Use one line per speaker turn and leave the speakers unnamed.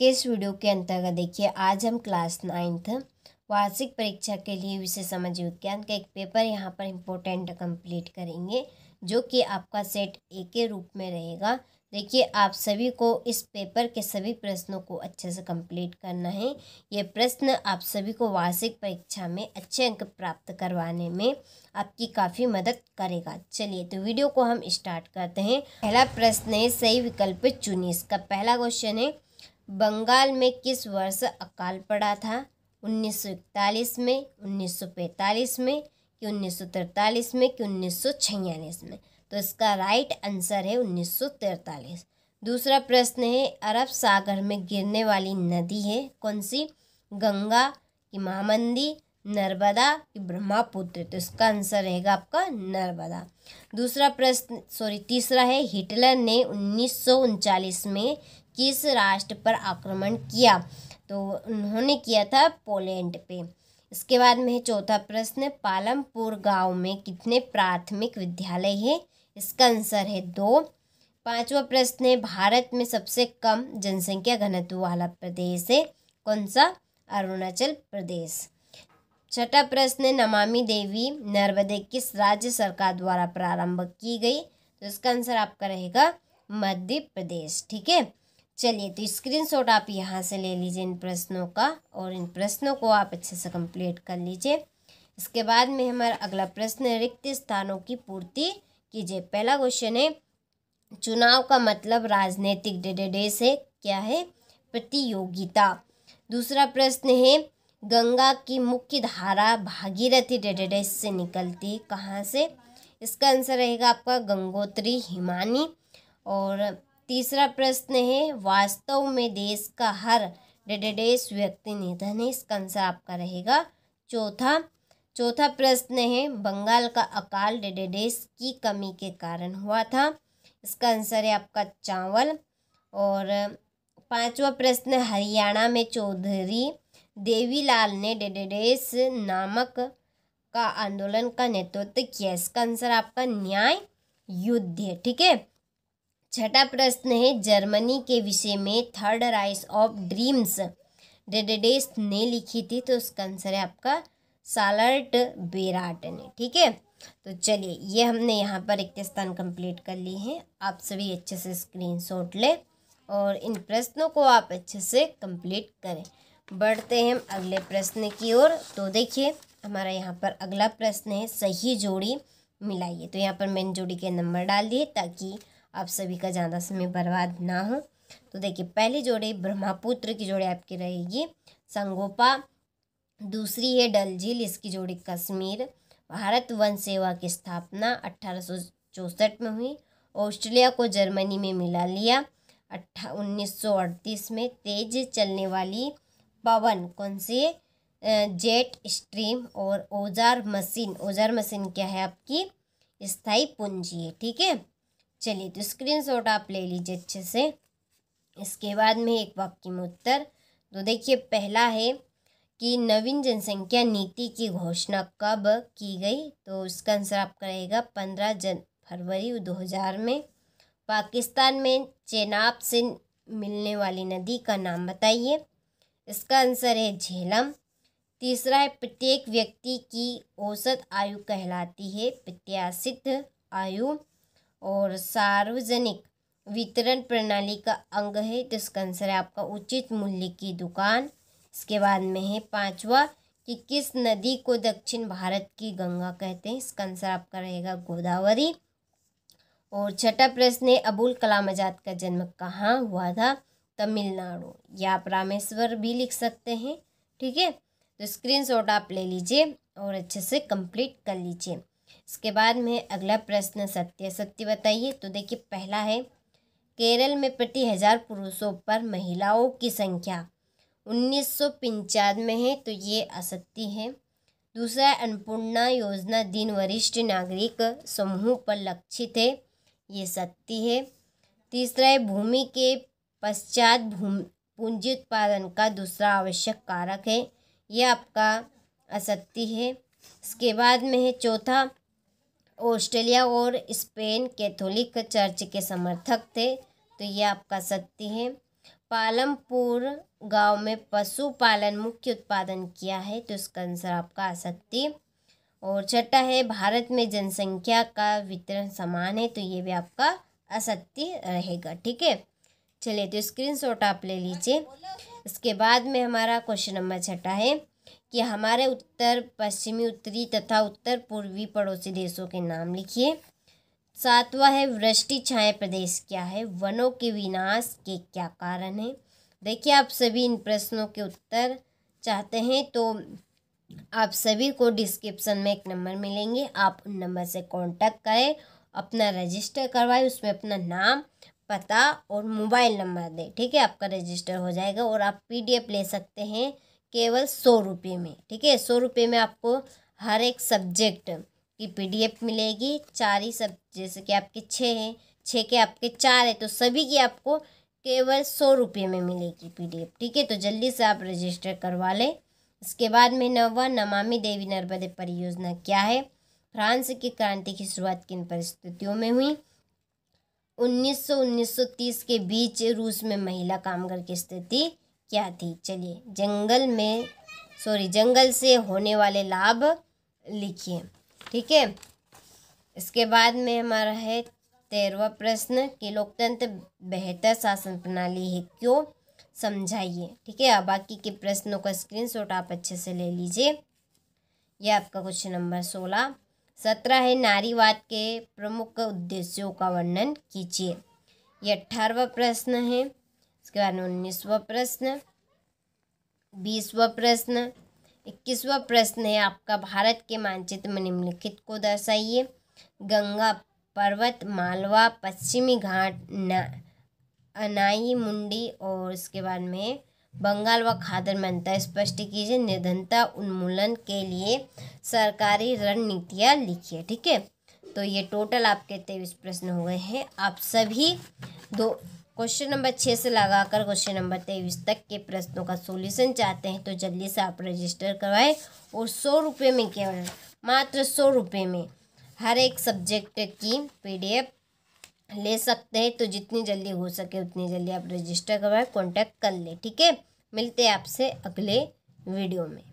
के इस वीडियो के अंतर्गत देखिए आज हम क्लास नाइन्थ वार्षिक परीक्षा के लिए विषय समझ विज्ञान का एक पेपर यहाँ पर इम्पोर्टेंट कंप्लीट करेंगे जो कि आपका सेट ए के रूप में रहेगा देखिए आप सभी को इस पेपर के सभी प्रश्नों को अच्छे से कंप्लीट करना है ये प्रश्न आप सभी को वार्षिक परीक्षा में अच्छे अंक प्राप्त करवाने में आपकी काफ़ी मदद करेगा चलिए तो वीडियो को हम स्टार्ट करते हैं पहला प्रश्न है सही विकल्प चुनिए इसका पहला क्वेश्चन है बंगाल में किस वर्ष अकाल पड़ा था इकतालीस में पैंतालीस में कि 1943 में कि छियालीस में तो इसका राइट आंसर है तैंतालीस दूसरा प्रश्न है अरब सागर में गिरने वाली नदी है कौन सी गंगा की महामंदी नर्मदा की ब्रह्मपुत्र तो इसका आंसर रहेगा आपका नर्मदा दूसरा प्रश्न सॉरी तीसरा है हिटलर ने उन्नीस में किस राष्ट्र पर आक्रमण किया तो उन्होंने किया था पोलैंड पे इसके बाद में चौथा प्रश्न पालमपुर गांव में कितने प्राथमिक विद्यालय है इसका आंसर है दो पांचवा प्रश्न है भारत में सबसे कम जनसंख्या घनत्व वाला प्रदेश है कौन सा अरुणाचल प्रदेश छठा प्रश्न है नमामि देवी नर्मदे किस राज्य सरकार द्वारा प्रारंभ की गई तो इसका आंसर आपका रहेगा मध्य प्रदेश ठीक है चलिए तो स्क्रीनशॉट आप यहाँ से ले लीजिए इन प्रश्नों का और इन प्रश्नों को आप अच्छे से कंप्लीट कर लीजिए इसके बाद में हमारा अगला प्रश्न है रिक्त स्थानों की पूर्ति कीजिए पहला क्वेश्चन है चुनाव का मतलब राजनीतिक डेडेडे से क्या है प्रतियोगिता दूसरा प्रश्न है गंगा की मुख्य धारा भागीरथी डेडेडे से निकलती है कहाँ से इसका आंसर रहेगा आपका गंगोत्री हिमानी और तीसरा प्रश्न है वास्तव में देश का हर डेडेडेस व्यक्ति निधन है इसका आंसर आपका रहेगा चौथा चौथा प्रश्न है बंगाल का अकाल डेडेडेस की कमी के कारण हुआ था इसका आंसर है आपका चावल और पांचवा प्रश्न हरियाणा में चौधरी देवीलाल ने डेडेडेस नामक का आंदोलन का नेतृत्व किया इसका आंसर आपका न्याय युद्ध ठीक है छठा प्रश्न है जर्मनी के विषय में थर्ड राइस ऑफ ड्रीम्स डेडेडेस ने लिखी थी तो उसका आंसर है आपका सालर्ट बेराट ने ठीक है तो चलिए ये हमने यहाँ पर रिक्त स्थान कंप्लीट कर लिए हैं आप सभी अच्छे से स्क्रीनशॉट लें और इन प्रश्नों को आप अच्छे से कंप्लीट करें बढ़ते हैं हम अगले प्रश्न की ओर तो देखिए हमारा यहाँ पर अगला प्रश्न है सही जोड़ी मिलाइए तो यहाँ पर मैंने जोड़ी के नंबर डाल दिए ताकि आप सभी का ज़्यादा समय बर्बाद ना हो तो देखिए पहली जोड़ी ब्रह्मपुत्र की जोड़ी आपकी रहेगी संगोपा दूसरी है डल झील इसकी जोड़ी कश्मीर भारत वन सेवा की स्थापना अट्ठारह में हुई ऑस्ट्रेलिया को जर्मनी में मिला लिया अट्ठा उन्नीस में तेज चलने वाली पवन कौन सी जेट स्ट्रीम और ओजार मशीन ओजार मशीन क्या है आपकी स्थाई पूंजी है ठीक है चलिए तो स्क्रीनशॉट आप ले लीजिए अच्छे से इसके बाद में एक वाक्य में उत्तर तो देखिए पहला है कि नवीन जनसंख्या नीति की घोषणा कब की गई तो उसका आंसर आपका रहेगा पंद्रह जन फरवरी दो हज़ार में पाकिस्तान में चेनाब से मिलने वाली नदी का नाम बताइए इसका आंसर है झेलम तीसरा है प्रत्येक व्यक्ति की औसत आयु कहलाती है प्रत्याशित आयु और सार्वजनिक वितरण प्रणाली का अंग है तो इसका आंसर है आपका उचित मूल्य की दुकान इसके बाद में है पांचवा कि किस नदी को दक्षिण भारत की गंगा कहते हैं इसका आंसर आपका रहेगा गोदावरी और छठा प्रश्न है अबुल कलाम आजाद का जन्म कहाँ हुआ था तमिलनाडु या आप रामेश्वर भी लिख सकते हैं ठीक है तो स्क्रीनशॉट आप ले लीजिए और अच्छे से कंप्लीट कर लीजिए उसके बाद में अगला प्रश्न सत्य सत्य बताइए तो देखिए पहला है केरल में प्रति हज़ार पुरुषों पर महिलाओं की संख्या उन्नीस सौ पंचानवे है तो ये असत्य है दूसरा अन्नपूर्णा योजना दिन वरिष्ठ नागरिक समूह पर लक्षित है ये सत्य है तीसरा है भूमि के पश्चात भूमि पूंजी उत्पादन का दूसरा आवश्यक कारक है यह आपका असत्य है इसके बाद में है चौथा ऑस्ट्रेलिया और स्पेन कैथोलिक चर्च के समर्थक थे तो ये आपका सत्य है पालमपुर गांव में पशु पालन मुख्य उत्पादन किया है तो इसका आंसर आपका असत्य और छठा है भारत में जनसंख्या का वितरण समान है तो ये भी आपका असत्य रहेगा ठीक है चलिए तो स्क्रीनशॉट आप ले लीजिए इसके बाद में हमारा क्वेश्चन नंबर छठा है कि हमारे उत्तर पश्चिमी उत्तरी तथा उत्तर पूर्वी पड़ोसी देशों के नाम लिखिए सातवां है वृष्टि छाया प्रदेश क्या है वनों के विनाश के क्या कारण है देखिए आप सभी इन प्रश्नों के उत्तर चाहते हैं तो आप सभी को डिस्क्रिप्शन में एक नंबर मिलेंगे आप उन नंबर से कांटेक्ट करें अपना रजिस्टर करवाएं उसमें अपना नाम पता और मोबाइल नंबर दें ठीक है आपका रजिस्टर हो जाएगा और आप पीडीएफ ले सकते हैं केवल सौ रुपये में ठीक है सौ रुपये में आपको हर एक सब्जेक्ट की पीडीएफ मिलेगी चार ही सब जैसे कि आपके छः हैं छः के आपके चार हैं तो सभी की आपको केवल सौ रुपये में मिलेगी पीडीएफ ठीक है तो जल्दी से आप रजिस्टर करवा लें इसके बाद में नवा नमामि देवी नर्मदे परियोजना क्या है फ्रांस की क्रांति की शुरुआत किन परिस्थितियों में हुई उन्नीस सौ के बीच रूस में महिला कामगार की स्थिति क्या थी चलिए जंगल में सॉरी जंगल से होने वाले लाभ लिखिए ठीक है इसके बाद में हमारा है तेरवा प्रश्न कि लोकतंत्र बेहतर शासन प्रणाली है क्यों समझाइए ठीक है अब बाकी के प्रश्नों का स्क्रीनशॉट आप अच्छे से ले लीजिए यह आपका क्वेश्चन नंबर सोलह सत्रह है नारीवाद के प्रमुख उद्देश्यों का वर्णन कीजिए यह अठारहवा प्रश्न है उसके बाद में उन्नीसवा प्रश्न बीसवा प्रश्न इक्कीसवा प्रश्न है आपका भारत के मानचित्र में निम्नलिखित को दर्शाइए गंगा पर्वत मालवा पश्चिमी घाट अनाई मुंडी और इसके बाद में बंगाल व खादर में अंतर स्पष्ट कीजिए निर्धनता उन्मूलन के लिए सरकारी रणनीतियाँ लिखिए ठीक है तो ये टोटल आपके तेईस प्रश्न हो गए हैं आप सभी दो क्वेश्चन नंबर छः से लगाकर क्वेश्चन नंबर तेईस तक के प्रश्नों का सोल्यूशन चाहते हैं तो जल्दी से आप रजिस्टर करवाएं और सौ रुपये में केवल मात्र सौ रुपये में हर एक सब्जेक्ट की पीडीएफ ले सकते हैं तो जितनी जल्दी हो सके उतनी जल्दी आप रजिस्टर करवाएं कांटेक्ट कर लें ठीक है मिलते हैं आपसे अगले वीडियो में